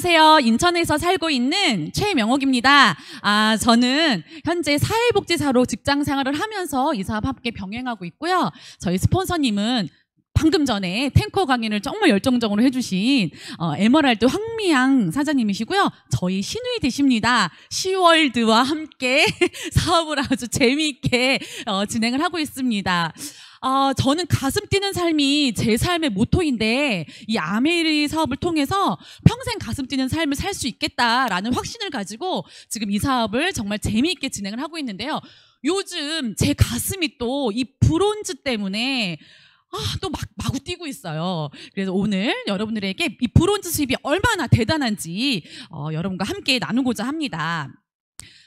안녕하세요. 인천에서 살고 있는 최명옥입니다. 아, 저는 현재 사회복지사로 직장 생활을 하면서 이 사업 함께 병행하고 있고요. 저희 스폰서님은 방금 전에 탱커 강의를 정말 열정적으로 해주신 어, 에머랄드 황미양 사장님이시고요. 저희 신우이 되십니다. 시월드와 함께 사업을 아주 재미있게 어, 진행을 하고 있습니다. 어, 저는 가슴 뛰는 삶이 제 삶의 모토인데 이 아메리 사업을 통해서 평생 가슴 뛰는 삶을 살 수 있겠다라는 확신을 가지고 지금 이 사업을 정말 재미있게 진행을 하고 있는데요. 요즘 제 가슴이 또 이 브론즈 때문에 아, 또 막, 마구 뛰고 있어요. 그래서 오늘 여러분들에게 이 브론즈 수입이 얼마나 대단한지 어, 여러분과 함께 나누고자 합니다.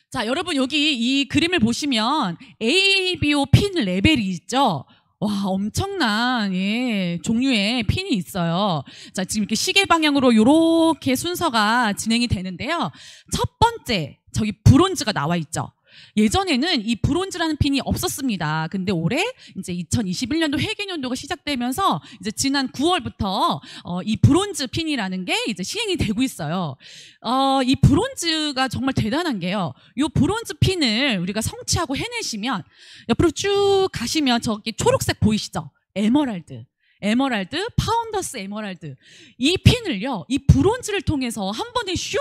자, 여러분 여기 이 그림을 보시면 ABO 핀 레벨이 있죠? 와, 엄청난, 예, 종류의 핀이 있어요. 자, 지금 이렇게 시계 방향으로 이렇게 순서가 진행이 되는데요. 첫 번째, 저기 브론즈가 나와 있죠? 예전에는 이 브론즈라는 핀이 없었습니다. 근데 올해 이제 2021년도 회계연도가 시작되면서 이제 지난 9월부터 어, 이 브론즈 핀이라는 게 이제 시행이 되고 있어요. 어, 이 브론즈가 정말 대단한 게요. 이 브론즈 핀을 우리가 성취하고 해내시면 옆으로 쭉 가시면 저기 초록색 보이시죠? 에머랄드. 에머랄드, 파운더스 에머랄드. 이 핀을요, 이 브론즈를 통해서 한 번에 슝!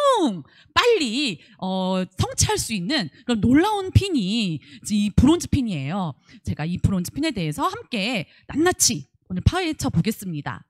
빨리, 어, 성취할 수 있는 그런 놀라운 핀이 이 브론즈 핀이에요. 제가 이 브론즈 핀에 대해서 함께 낱낱이 오늘 파헤쳐 보겠습니다.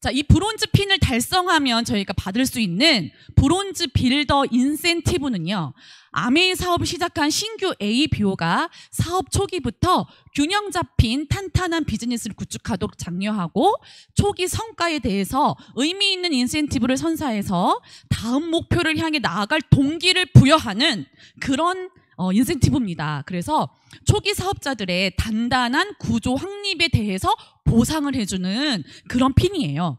자, 이 브론즈 핀을 달성하면 저희가 받을 수 있는 브론즈 빌더 인센티브는요. 아메이 사업을 시작한 신규 a 비오가 사업 초기부터 균형 잡힌 탄탄한 비즈니스를 구축하도록 장려하고 초기 성과에 대해서 의미 있는 인센티브를 선사해서 다음 목표를 향해 나아갈 동기를 부여하는 그런 어, 인센티브입니다. 그래서 초기 사업자들의 단단한 구조 확립에 대해서 보상을 해주는 그런 핀이에요.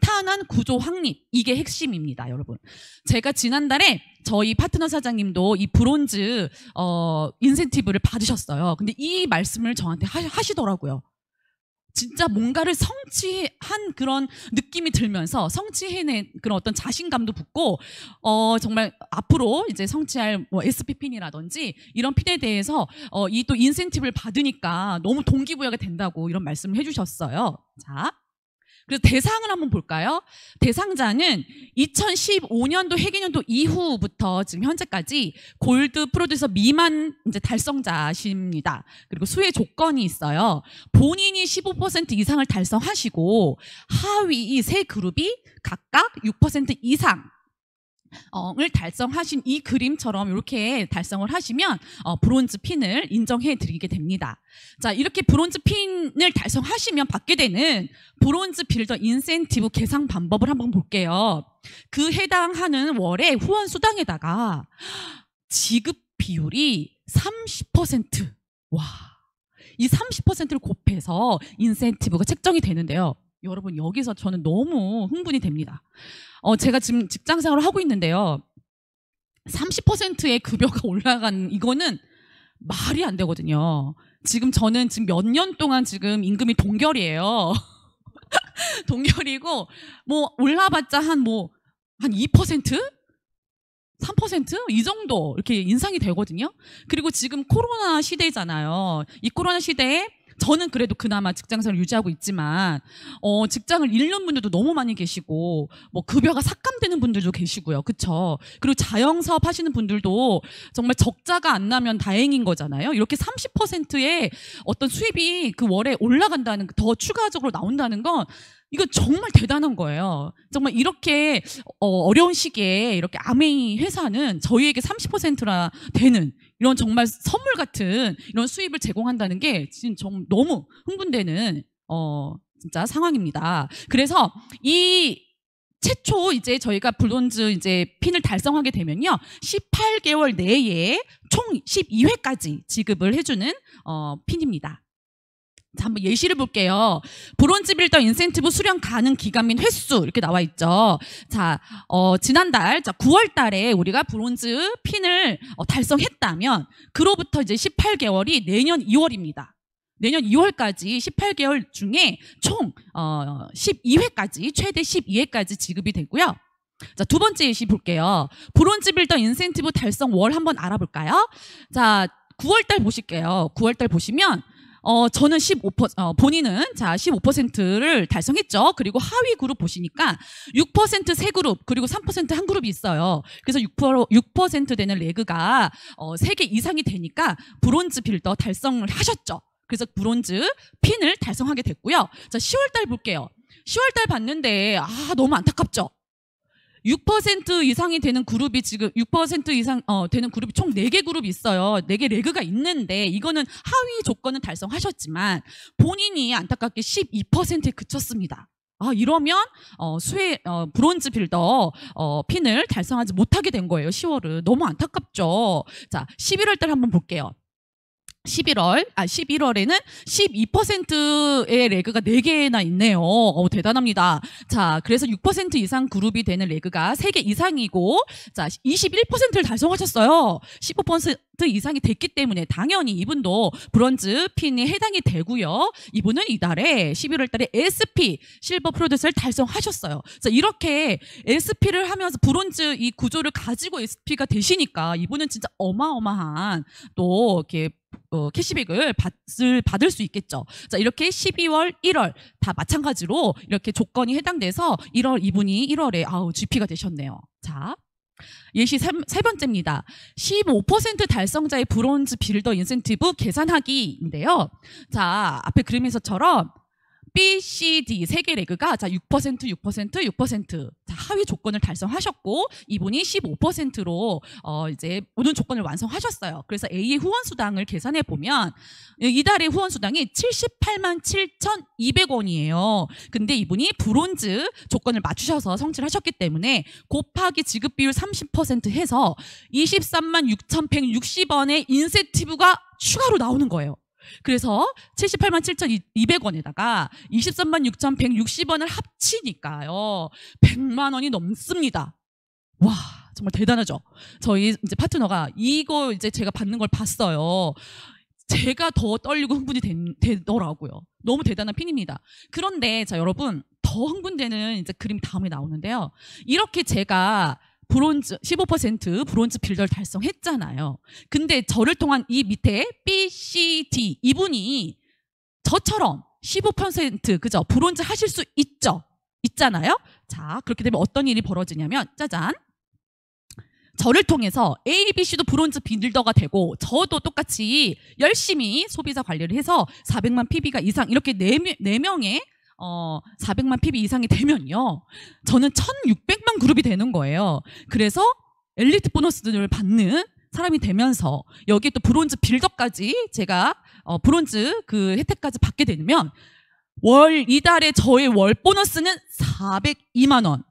탄탄한 구조 확립 이게 핵심입니다, 여러분. 제가 지난달에 저희 파트너 사장님도 이 브론즈 어, 인센티브를 받으셨어요. 근데 이 말씀을 저한테 하시더라고요. 진짜 뭔가를 성취한 그런 느낌이 들면서 성취해낸 그런 어떤 자신감도 붙고 어 정말 앞으로 이제 성취할 뭐 SP핀이라든지 이런 핀에 대해서 어이 또 인센티브를 받으니까 너무 동기부여가 된다고 이런 말씀을 해주셨어요. 자. 그래서 대상을 한번 볼까요? 대상자는 2015년도 회계년도 이후부터 지금 현재까지 골드 프로듀서 미만 이제 달성자십니다. 그리고 수혜 조건이 있어요. 본인이 15% 이상을 달성하시고 하위 이 세 그룹이 각각 6% 이상 어을 달성하신 이 그림처럼 이렇게 달성을 하시면 어, 브론즈 핀을 인정해 드리게 됩니다. 자, 이렇게 브론즈 핀을 달성하시면 받게 되는 브론즈 빌더 인센티브 계상 방법을 한번 볼게요. 그 해당하는 월의 후원 수당에다가 지급 비율이 30%. 와. 이 30%를 곱해서 인센티브가 책정이 되는데요. 여러분 여기서 저는 너무 흥분이 됩니다. 어, 제가 지금 직장 생활을 하고 있는데요. 30%의 급여가 올라간 이거는 말이 안 되거든요. 지금 저는 지금 몇 년 동안 지금 임금이 동결이에요. 동결이고 뭐 올라봤자 한 뭐 한 2%? 3%이 정도 이렇게 인상이 되거든요. 그리고 지금 코로나 시대잖아요. 이 코로나 시대에 저는 그래도 그나마 직장생활 유지하고 있지만 어 직장을 잃는 분들도 너무 많이 계시고 뭐 급여가 삭감되는 분들도 계시고요. 그렇죠? 그리고 자영 사업 하시는 분들도 정말 적자가 안 나면 다행인 거잖아요. 이렇게 30%의 어떤 수입이 그 월에 올라간다는 더 추가적으로 나온다는 건 이거 정말 대단한 거예요. 정말 이렇게 어, 어려운 시기에 이렇게 아메이 회사는 저희에게 3 0라 되는 이런 정말 선물 같은 이런 수입을 제공한다는 게 지금 좀 너무 흥분되는 어 진짜 상황입니다. 그래서 이 최초 이제 저희가 블론즈 이제 핀을 달성하게 되면요. 18개월 내에 총 12회까지 지급을 해주는 어, 핀입니다. 한번 예시를 볼게요. 브론즈 빌더 인센티브 수령 가능 기간 및 횟수 이렇게 나와 있죠. 자, 어, 지난달 자, 9월 달에 우리가 브론즈 핀을 어, 달성했다면 그로부터 이제 18개월이 내년 2월입니다. 내년 2월까지 18개월 중에 총 어, 12회까지 최대 12회까지 지급이 되고요. 자, 두 번째 예시 볼게요. 브론즈 빌더 인센티브 달성 월 한번 알아볼까요? 자, 9월달 보실게요. 9월달 보시면 어, 저는 15%, 어, 본인은 자, 15%를 달성했죠. 그리고 하위 그룹 보시니까 6%세 그룹, 그리고 3%한 그룹이 있어요. 그래서 6%, 6% 되는 레그가 어, 3개 이상이 되니까 브론즈 빌더 달성을 하셨죠. 그래서 브론즈 핀을 달성하게 됐고요. 자, 10월 달 볼게요. 10월 달 봤는데, 아, 너무 안타깝죠? 6% 이상이 되는 그룹이 지금 6% 이상 어, 되는 그룹이 총 4개 그룹이 있어요. 4개 레그가 있는데 이거는 하위 조건은 달성하셨지만 본인이 안타깝게 12%에 그쳤습니다. 아, 이러면 어, 수혜 어, 브론즈 빌더 어, 핀을 달성하지 못하게 된 거예요. 10월은 너무 안타깝죠. 자, 11월 달 한번 볼게요. 11월, 아, 11월에는 12%의 레그가 4개나 있네요. 어 대단합니다. 자, 그래서 6% 이상 그룹이 되는 레그가 3개 이상이고, 자, 21%를 달성하셨어요. 15%, 이상이 됐기 때문에 당연히 이분도 브론즈 핀이 해당이 되고요. 이분은 이달에 11월 달에 SP 실버 프로듀서를 달성하셨어요. 그래서 이렇게 SP를 하면서 브론즈 이 구조를 가지고 SP가 되시니까 이분은 진짜 어마어마한 또 이렇게 어, 캐시백을 받을, 받을 수 있겠죠. 자, 이렇게 12월, 1월 다 마찬가지로 이렇게 조건이 해당돼서 1월 이분이 1월에 아우 GP가 되셨네요. 자, 예시 세, 세 번째입니다. 15% 달성자의 브론즈 빌더 인센티브 계산하기인데요. 자, 앞에 그림에서처럼 B, C, D 세 개 레그가 자 6%, 6%, 6% 자, 하위 조건을 달성하셨고 이분이 15%로 어 이제 모든 조건을 완성하셨어요. 그래서 A의 후원 수당을 계산해 보면 이달의 후원 수당이 78만 7,200원이에요. 근데 이분이 브론즈 조건을 맞추셔서 성취하셨기 때문에 곱하기 지급 비율 30% 해서 23만 6,160원의 인센티브가 추가로 나오는 거예요. 그래서 78만 7,200원에다가 23만 6,160원을 합치니까요. 100만 원이 넘습니다. 와, 정말 대단하죠. 저희 이제 파트너가 이거 이제 제가 받는 걸 봤어요. 제가 더 떨리고 흥분이 되, 더라고요 너무 대단한 핀입니다. 그런데 자 여러분 더 흥분되는 이제 그림 다음에 나오는데요. 이렇게 제가 브론즈 15% 브론즈 빌더를 달성했잖아요. 근데 저를 통한 이 밑에 B, C, D 이분이 저처럼 15% 그죠? 브론즈 하실 수 있죠? 있잖아요. 자, 그렇게 되면 어떤 일이 벌어지냐면 짜잔. 저를 통해서 A, B, C도 브론즈 빌더가 되고 저도 똑같이 열심히 소비자 관리를 해서 400만 PB가 이상 이렇게 4명의 어, 400만 PB 이상이 되면요. 저는 1600만 그룹이 되는 거예요. 그래서 엘리트 보너스를 받는 사람이 되면서 여기에 또 브론즈 빌더까지 제가 어, 브론즈 그 혜택까지 받게 되면 월 이달에 저의 월 보너스는 402만 원.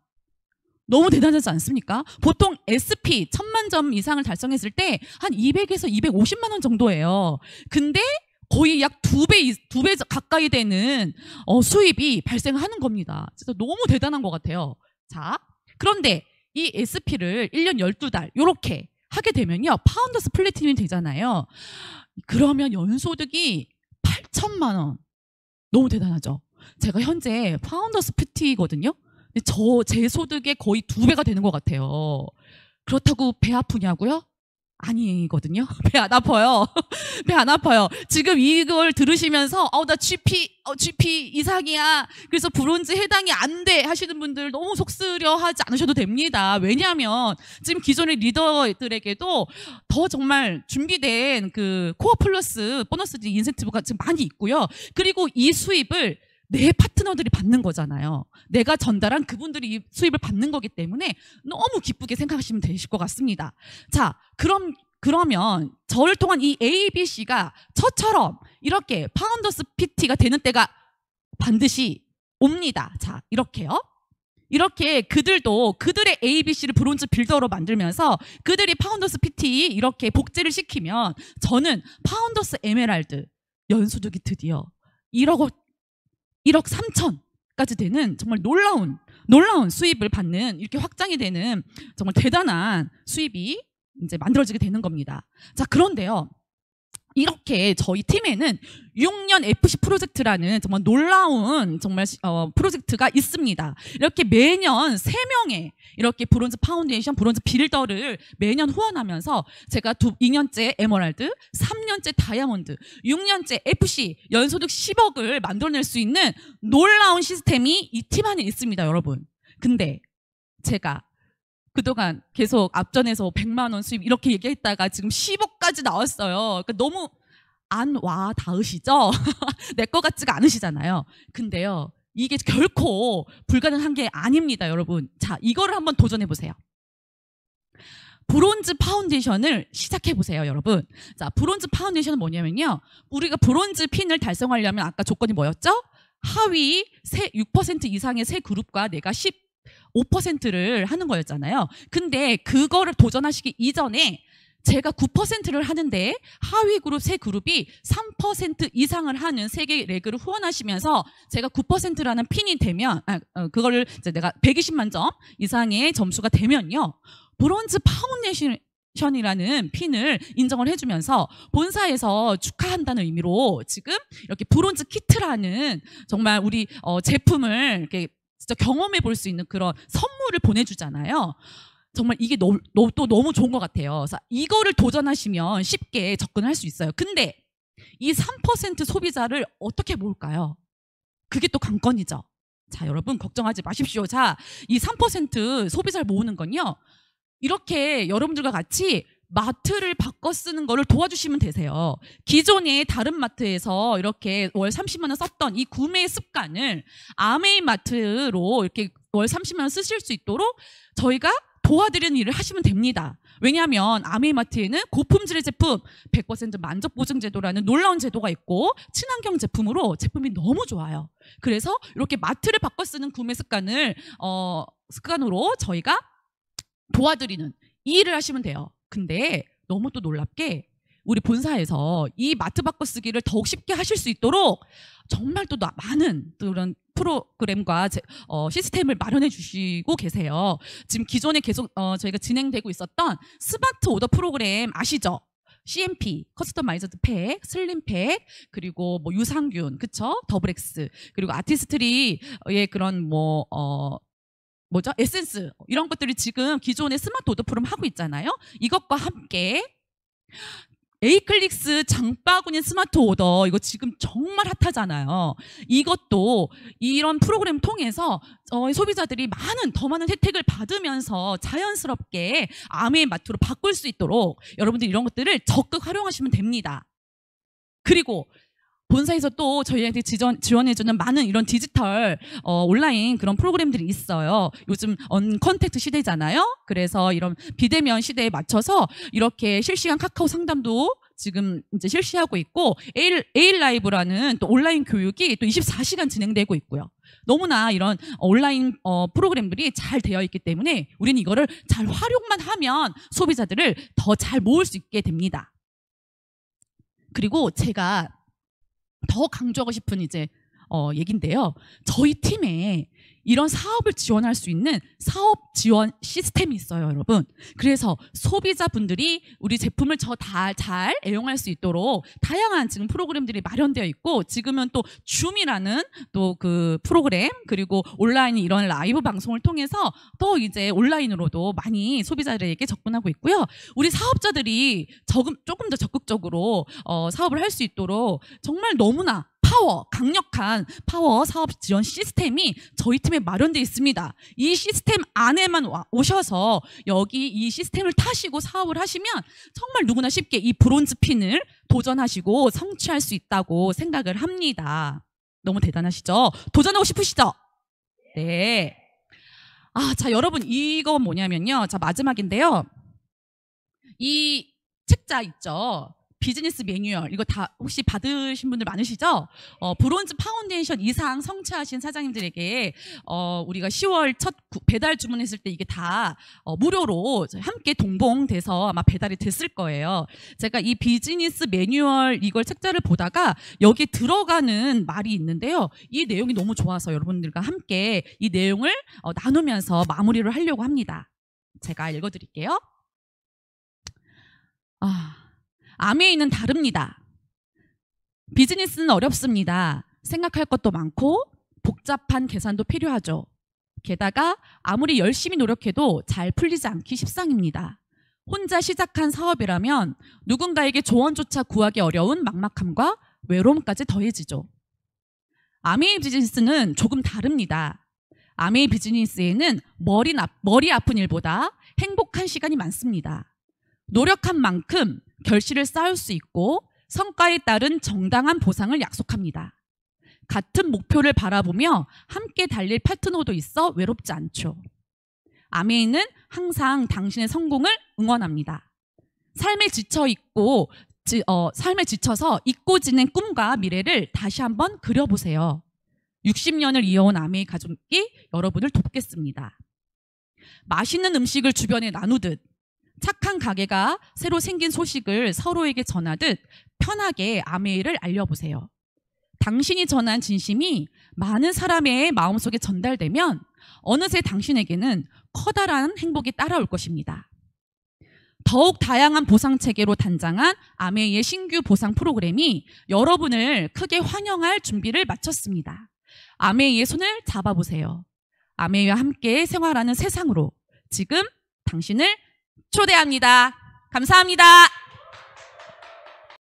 너무 대단하지 않습니까? 보통 SP 천만 점 이상을 달성했을 때 한 200에서 250만 원 정도예요. 근데 거의 약 두 배, 두 배 가까이 되는 어, 수입이 발생하는 겁니다. 진짜 너무 대단한 것 같아요. 자, 그런데 이 SP를 1년 12달, 이렇게 하게 되면요. 파운더스 플래티늄이 되잖아요. 그러면 연소득이 8천만 원. 너무 대단하죠? 제가 현재 파운더스 PT거든요. 저, 제 소득의 거의 두 배가 되는 것 같아요. 그렇다고 배 아프냐고요? 아니거든요. 배 안 아파요. 배 안 아파요. 지금 이걸 들으시면서 어나 GP 어 GP 이상이야. 그래서 브론즈 해당이 안 돼 하시는 분들 너무 속쓰려 하지 않으셔도 됩니다. 왜냐하면 지금 기존의 리더들에게도 더 정말 준비된 그 코어 플러스 보너스 인센티브가 지금 많이 있고요. 그리고 이 수입을 내 파트너들이 받는 거잖아요. 내가 전달한 그분들이 수입을 받는 거기 때문에 너무 기쁘게 생각하시면 되실 것 같습니다. 자, 그럼 그러면 저를 통한 이 A, B, C가 저처럼 이렇게 파운더스 PT가 되는 때가 반드시 옵니다. 자, 이렇게요. 이렇게 그들도 그들의 ABC를 브론즈 빌더로 만들면서 그들이 파운더스 PT 이렇게 복제를 시키면 저는 파운더스 에메랄드 연소득이 드디어 1억 1억 3천까지 되는 정말 놀라운 놀라운 수입을 받는 이렇게 확장이 되는 정말 대단한 수입이 이제 만들어지게 되는 겁니다. 자, 그런데요. 이렇게 저희 팀에는 6년 FC 프로젝트라는 정말 놀라운 정말 어, 프로젝트가 있습니다. 이렇게 매년 3명의 이렇게 브론즈 파운데이션, 브론즈 빌더를 매년 후원하면서 제가 두, 2년째 에머랄드, 3년째 다이아몬드, 6년째 FC 연소득 10억을 만들어낼 수 있는 놀라운 시스템이 이 팀 안에 있습니다, 여러분. 근데 제가 그동안 계속 앞전에서 100만 원 수입 이렇게 얘기했다가 지금 10억까지 나왔어요. 그러니까 너무 안 와 닿으시죠? 내 것 같지가 않으시잖아요. 근데요. 이게 결코 불가능한 게 아닙니다, 여러분. 자, 이거를 한번 도전해 보세요. 브론즈 파운데이션을 시작해 보세요, 여러분. 자, 브론즈 파운데이션은 뭐냐면요. 우리가 브론즈 핀을 달성하려면 아까 조건이 뭐였죠? 하위 6% 이상의 세 그룹과 내가 10 5%를 하는 거였잖아요. 근데 그거를 도전하시기 이전에 제가 9%를 하는데 하위 그룹 세 그룹이 3% 이상을 하는 세계 레그를 후원하시면서 제가 9%라는 핀이 되면 아, 어, 그거를 이제 내가 120만 점 이상의 점수가 되면요. 브론즈 파운데이션 이라는 핀을 인정을 해주면서 본사에서 축하한다는 의미로 지금 이렇게 브론즈 키트라는 정말 우리 어, 제품을 이렇게 진짜 경험해 볼 수 있는 그런 선물을 보내주잖아요. 정말 이게 너, 너, 또 너무 좋은 것 같아요. 그래서 이거를 도전하시면 쉽게 접근할 수 있어요. 근데 이 3% 소비자를 어떻게 모을까요? 그게 또 관건이죠. 자, 여러분 걱정하지 마십시오. 자, 이 3% 소비자를 모으는 건요. 이렇게 여러분들과 같이 마트를 바꿔 쓰는 거를 도와주시면 되세요. 기존에 다른 마트에서 이렇게 월 30만 원 썼던 이 구매 습관을 아메이 마트로 이렇게 월 30만 원 쓰실 수 있도록 저희가 도와드리는 일을 하시면 됩니다. 왜냐하면 아메이마트에는 고품질의 제품 100% 만족 보증 제도라는 놀라운 제도가 있고 친환경 제품으로 제품이 너무 좋아요. 그래서 이렇게 마트를 바꿔 쓰는 구매 습관을 어 습관으로 저희가 도와드리는 이 일을 하시면 돼요. 근데 너무 또 놀랍게 우리 본사에서 이 마트 바꿔쓰기를 더욱 쉽게 하실 수 있도록 정말 또 많은 또 그런 프로그램과 제, 어, 시스템을 마련해 주시고 계세요. 지금 기존에 계속 어, 저희가 진행되고 있었던 스마트 오더 프로그램 아시죠? CMP, 커스터마이저드 팩, 슬림팩, 그리고 뭐 유산균, 그쵸? 더블엑스, 그리고 아티스트리의 그런 뭐, 어, 뭐죠? 에센스 이런 것들이 지금 기존의 스마트 오더프롬 하고 있잖아요. 이것과 함께 에이클릭스 장바구니 스마트 오더 이거 지금 정말 핫하잖아요. 이것도 이런 프로그램 통해서 어, 소비자들이 많은 더 많은 혜택을 받으면서 자연스럽게 암의 마트로 바꿀 수 있도록 여러분들 이런 것들을 적극 활용하시면 됩니다. 그리고 본사에서 또 저희한테 지전, 지원해주는 많은 이런 디지털 어, 온라인 그런 프로그램들이 있어요. 요즘 언컨택트 시대잖아요. 그래서 이런 비대면 시대에 맞춰서 이렇게 실시간 카카오 상담도 지금 이제 실시하고 있고 에일 에일 라이브라는 또 온라인 교육이 또 24시간 진행되고 있고요. 너무나 이런 온라인 어, 프로그램들이 잘 되어 있기 때문에 우리는 이거를 잘 활용만 하면 소비자들을 더 잘 모을 수 있게 됩니다. 그리고 제가 더 강조하고 싶은 이제 어 얘긴데요. 저희 팀에 이런 사업을 지원할 수 있는 사업 지원 시스템이 있어요, 여러분. 그래서 소비자분들이 우리 제품을 저 다 잘 애용할 수 있도록 다양한 지금 프로그램들이 마련되어 있고 지금은 또 줌이라는 또 그 프로그램 그리고 온라인 이런 라이브 방송을 통해서 또 이제 온라인으로도 많이 소비자들에게 접근하고 있고요. 우리 사업자들이 조금, 조금 더 적극적으로 어, 사업을 할 수 있도록 정말 너무나 파워, 강력한 파워 사업 지원 시스템이 저희 팀에 마련되어 있습니다. 이 시스템 안에만 오셔서 여기 이 시스템을 타시고 사업을 하시면 정말 누구나 쉽게 이 브론즈 핀을 도전하시고 성취할 수 있다고 생각을 합니다. 너무 대단하시죠? 도전하고 싶으시죠? 네. 아, 자, 여러분, 이거 뭐냐면요. 자, 마지막인데요. 이 책자 있죠? 비즈니스 매뉴얼 이거 다 혹시 받으신 분들 많으시죠? 어, 브론즈 파운데이션 이상 성취하신 사장님들에게 어, 우리가 10월 첫 배달 주문했을 때 이게 다 어, 무료로 함께 동봉돼서 아마 배달이 됐을 거예요. 제가 이 비즈니스 매뉴얼 이걸 책자를 보다가 여기 들어가는 말이 있는데요. 이 내용이 너무 좋아서 여러분들과 함께 이 내용을 어, 나누면서 마무리를 하려고 합니다. 제가 읽어드릴게요. 아. 아메이는 다릅니다. 비즈니스는 어렵습니다. 생각할 것도 많고 복잡한 계산도 필요하죠. 게다가 아무리 열심히 노력해도 잘 풀리지 않기 십상입니다. 혼자 시작한 사업이라면 누군가에게 조언조차 구하기 어려운 막막함과 외로움까지 더해지죠. 아메이 비즈니스는 조금 다릅니다. 아메이 비즈니스에는 머리, 머리 아픈 일보다 행복한 시간이 많습니다. 노력한 만큼 결실을 쌓을 수 있고 성과에 따른 정당한 보상을 약속합니다. 같은 목표를 바라보며 함께 달릴 파트너도 있어 외롭지 않죠. 아메인은 항상 당신의 성공을 응원합니다. 삶에 지쳐 있고 지, 어, 삶에 지쳐서 잊고 지낸 꿈과 미래를 다시 한번 그려보세요. 60년을 이어온 아메이 가족이 여러분을 돕겠습니다. 맛있는 음식을 주변에 나누듯 착한 가게가 새로 생긴 소식을 서로에게 전하듯 편하게 아메이를 알려보세요. 당신이 전한 진심이 많은 사람의 마음속에 전달되면 어느새 당신에게는 커다란 행복이 따라올 것입니다. 더욱 다양한 보상 체계로 단장한 아메이의 신규 보상 프로그램이 여러분을 크게 환영할 준비를 마쳤습니다. 아메이의 손을 잡아보세요. 아메이와 함께 생활하는 세상으로 지금 당신을 초대합니다. 감사합니다.